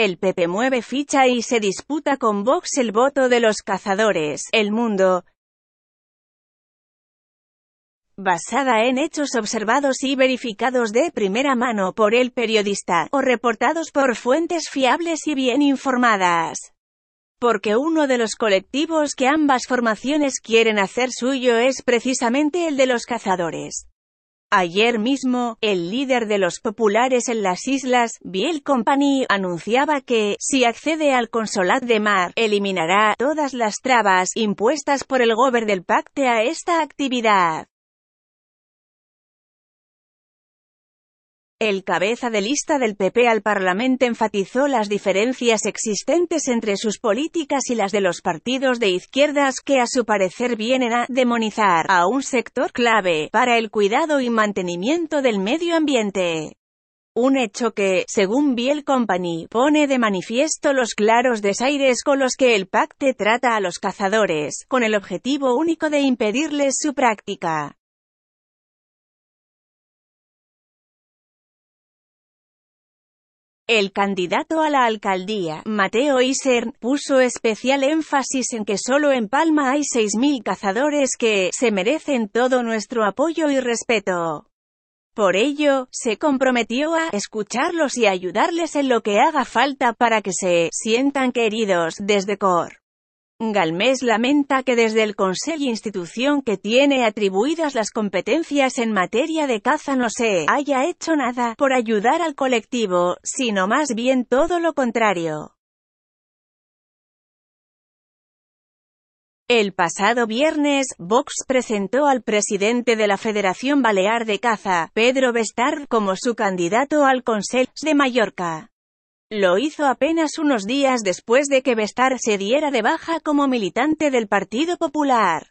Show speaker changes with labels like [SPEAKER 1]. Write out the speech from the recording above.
[SPEAKER 1] El PP mueve ficha y se disputa con Vox el voto de los cazadores. El mundo. Basada en hechos observados y verificados de primera mano por el periodista, o reportados por fuentes fiables y bien informadas. Porque uno de los colectivos que ambas formaciones quieren hacer suyo es precisamente el de los cazadores. Ayer mismo, el líder de los populares en las islas, Biel Company, anunciaba que, si accede al consulado de mar, eliminará todas las trabas impuestas por el gobierno del pacte a esta actividad. El cabeza de lista del PP al Parlamento enfatizó las diferencias existentes entre sus políticas y las de los partidos de izquierdas que a su parecer vienen a demonizar a un sector clave para el cuidado y mantenimiento del medio ambiente. Un hecho que, según Biel Company, pone de manifiesto los claros desaires con los que el pacte trata a los cazadores, con el objetivo único de impedirles su práctica.
[SPEAKER 2] El candidato a la
[SPEAKER 1] alcaldía, Mateo Isern, puso especial énfasis en que solo en Palma hay 6.000 cazadores que se merecen todo nuestro apoyo y respeto. Por ello, se comprometió a escucharlos y ayudarles en lo que haga falta para que se sientan queridos desde COR. Galmés lamenta que desde el consejo institución que tiene atribuidas las competencias en materia de caza no se haya hecho nada por ayudar al colectivo, sino más bien todo lo
[SPEAKER 2] contrario. El
[SPEAKER 1] pasado viernes, Vox presentó al presidente de la Federación Balear de Caza, Pedro Bestar, como su candidato al Consejo de Mallorca. Lo hizo apenas unos días después de que Bestar se diera de baja como militante del Partido
[SPEAKER 2] Popular.